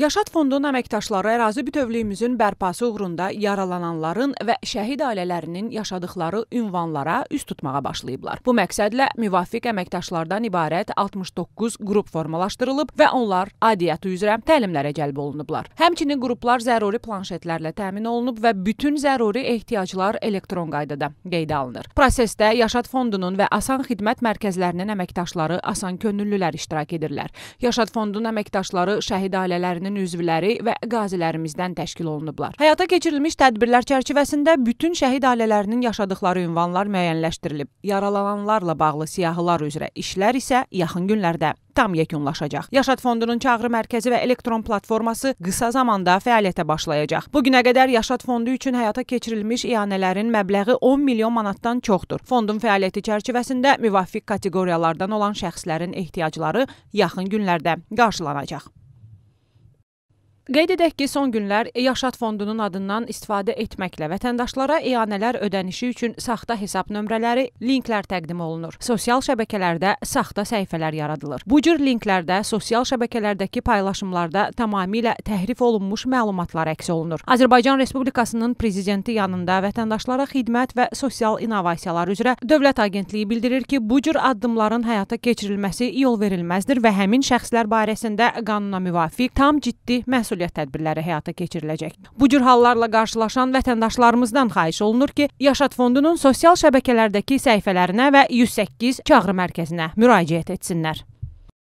Yaşad Fondunun əməkdaşları ərazi bütövlüyümüzün bərpası uğrunda yaralananların və şəhid ailələrinin yaşadıkları ünvanlara üz tutmağa başlayıblar. Bu məqsədlə müvafiq əməkdaşlardan ibarət 69 qrup formalaşdırılıb və onlar aidiyyəti üzrə təlimlərə cəlb olunublar. Həmçinin qruplar zəruri planşetlərlə təmin olunub və bütün zəruri ehtiyaclar elektron qaydada qeydə alınır. Prosesdə Yaşad Fondunun və Asan Xidmət Mərkəzlərinin əməkdaşları, asan könüllülər iştirak edirlər. Yaşad Fondunun əməkdaşları şəhid ailələrinin heyətinin üzvləri və qazilərimizdən təşkil olunublar. Həyata keçirilmiş tədbirlər çərçivəsində bütün şəhid ailələrinin yaşadıkları ünvanlar müəyyənləşdirilib. Yaralananlarla bağlı siyahılar üzrə işlər isə yaxın günlərdə tam yekunlaşacaq. Yaşad Fondunun çağrı mərkəzi və elektron platforması qısa zamanda fəaliyyətə başlayacaq. Bu günə qədər Yaşad Fondu üçün həyata keçirilmiş ianələrin məbləği 10 milyon manatdan çoxdur. Fondun fəaliyyəti çərçivəsində müvafiq kateqoriyalardan olan şəxslərin ehtiyacları yaxın günlərdə qarşılanacaq. Qeyd edək ki, son günlər Yaşad fondunun adından istifadə etməklə vətəndaşlara eyanələr ödənişi üçün saxta hesab nömrələri, linklər təqdim olunur. Sosial şəbəkələrdə saxta səhifələr yaradılır. Bu cür linklərdə sosial şəbəkələrdəki paylaşımlarda tamamilə təhrif olunmuş məlumatlar əks olunur. Azərbaycan Respublikasının prezidenti yanında vətəndaşlara xidmət və sosial innovasiyalar üzrə Dövlət Agentliyi bildirir ki, bu cür addımların həyata keçirilməsi yol verilməzdir və həmin şəxslər barəsində qanuna müvafiq tam ciddi məsuliyyət məsuliyyət tədbirləri həyata keçiriləcək. Bu cür hallarla qarşılaşan vətəndaşlarımızdan xahiş olunur ki, Yaşad Fondunun sosial şəbəkələrdəki səhifələrinə və 108 çağrı mərkəzinə müraciət etsinlər.